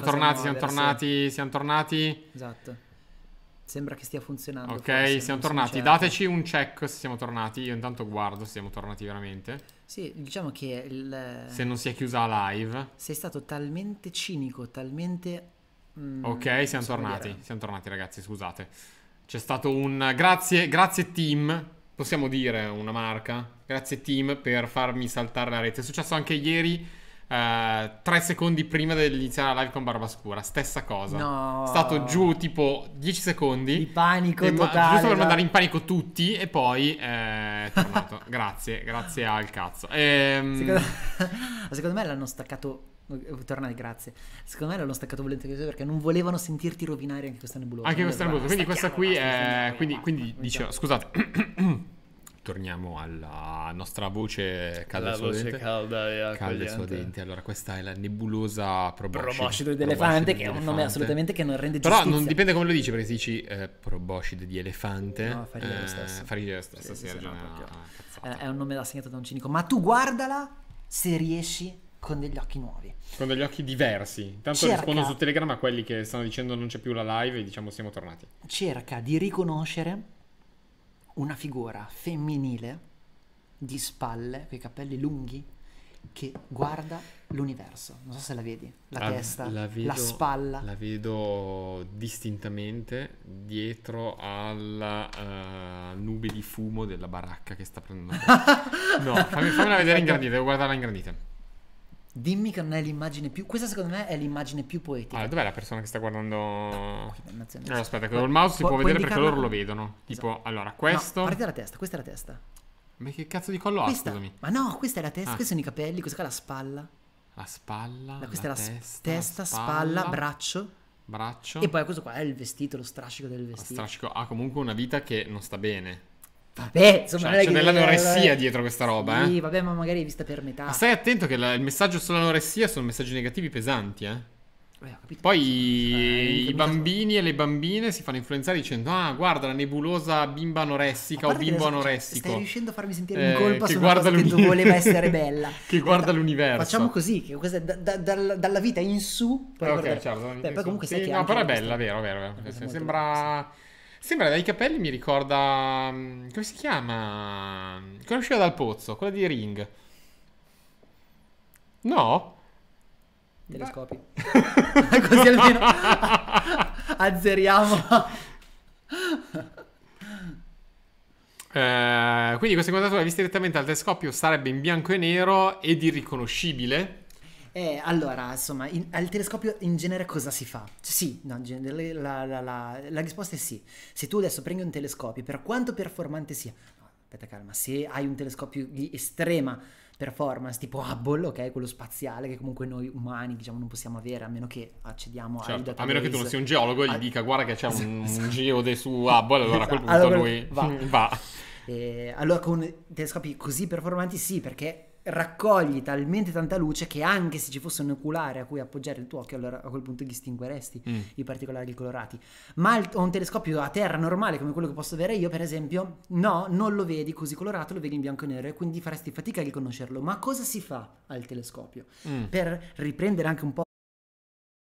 siamo tornati, siamo tornati, siamo tornati. Esatto. Sembra che stia funzionando. Ok, forse, siamo tornati. Certo. Dateci un check se siamo tornati. Io intanto guardo se siamo tornati veramente. Sì, diciamo che il... Se non si è chiusa la live. Sei stato talmente cinico, talmente... Mm, ok, siamo tornati. Dire. Siamo tornati ragazzi, scusate. C'è stato un... Grazie, grazie team. Possiamo dire una marca? Grazie team per farmi saltare la rete. È successo anche ieri eh, tre secondi prima dell'iniziare la live con Barba Scura. Stessa cosa. No. Stato giù tipo dieci secondi. Di panico e, totale. Ma, giusto per no? Esatto. mandare in panico tutti e poi eh, è tornato. grazie, grazie al cazzo. Ehm... Secondo... secondo me l'hanno staccato Tornare, grazie. Secondo me l'hanno staccato volentieri perché non volevano sentirti rovinare anche questa nebulosa. Anche questa nebulosa. Quindi questa qui è. Quindi, quindi dicevo, scusate. torniamo alla nostra voce calda, e calda, calda e suadente. Allora, questa è la nebulosa proboscide, proboscide d'elefante, che è un nome assolutamente che non rende giustizia. Però non dipende come lo dici, perché se dici eh, proboscide di elefante, no, farina eh, lo stesso. Eh, farina lo stesso, sì, sì, è, un nome assegnato da un cinico. Ma tu guardala se riesci con degli occhi nuovi. Con degli occhi diversi. Intanto Cerca... rispondo su Telegram a quelli che stanno dicendo non c'è più la live e diciamo siamo tornati. Cerca di riconoscere una figura femminile di spalle, con i capelli lunghi, che guarda l'universo. Non so se la vedi, la ah, testa, la, vedo, la, spalla. La vedo distintamente dietro alla uh, nube di fumo della baracca che sta prendendo. no, fammi, fammela vedere ingrandita, devo guardarla ingrandita. Dimmi che non è l'immagine più. Questa, secondo me, è l'immagine più poetica. Allora, ah, dov'è la persona che sta guardando? Oh, no eh, aspetta, che col mouse si può, può vedere perché loro lo vedono. Tipo, esatto. allora, questo. No, parte la testa, questa è la testa. Ma che cazzo di collo questa... ha? Scusami. Ma no, questa è la testa, ah. questi sono i capelli, questa è la spalla. La spalla. La, questa la è la testa, testa spalla, spalla, braccio. Braccio. E poi questo qua è il vestito, lo strascico del vestito. Lo strascico ha comunque una vita che non sta bene. Vabbè, insomma, cioè, non è c'è dell'anoressia eh, dietro questa roba, sì, eh. vabbè, ma magari è vista per metà. Ma stai attento che la, il messaggio sull'anoressia sono messaggi negativi pesanti, eh. eh Poi i, cioè, i bambini e le bambine si fanno influenzare dicendo: Ah, guarda la nebulosa bimba anoressica o bimbo cioè, anoressico. Stai riuscendo a farmi sentire in eh, colpa eh, che guarda l'universo. che voleva essere bella. che guarda l'universo. Facciamo così: che questa, da, da, da, dalla vita in su. Però eh, ok, certo. Beh, poi comunque sì, sai che. No, però è bella, vero, vero. vero. Sembra. Bello. Sembra dai capelli, mi ricorda. Mm, come si chiama? Come dal pozzo? Quella di Ring. No? Telescopi. Così almeno azzeriamo. eh, quindi questa inquadratura vista direttamente al telescopio sarebbe in bianco e nero ed irriconoscibile. Eh, allora, insomma, in, al telescopio in genere cosa si fa? Sì, no, genere, la, la, la, la, risposta è sì. Se tu adesso prendi un telescopio, per quanto performante sia, no, aspetta calma, se hai un telescopio di estrema performance tipo Hubble, ok, quello spaziale che comunque noi umani diciamo non possiamo avere a meno che accediamo certo, database, A meno che tu non sia un geologo e gli a... dica guarda che c'è esatto, un, esatto. geode su Hubble, allora a quel esatto. punto allora, lui va. va. Eh, allora con telescopi così performanti sì, perché raccogli talmente tanta luce che anche se ci fosse un oculare a cui appoggiare il tuo occhio, allora a quel punto distingueresti mm. i particolari colorati. Ma il, un telescopio a terra normale come quello che posso avere io, per esempio, no, non lo vedi così colorato, lo vedi in bianco e nero e quindi faresti fatica a riconoscerlo. Ma cosa si fa al telescopio? Mm. Per riprendere anche un po'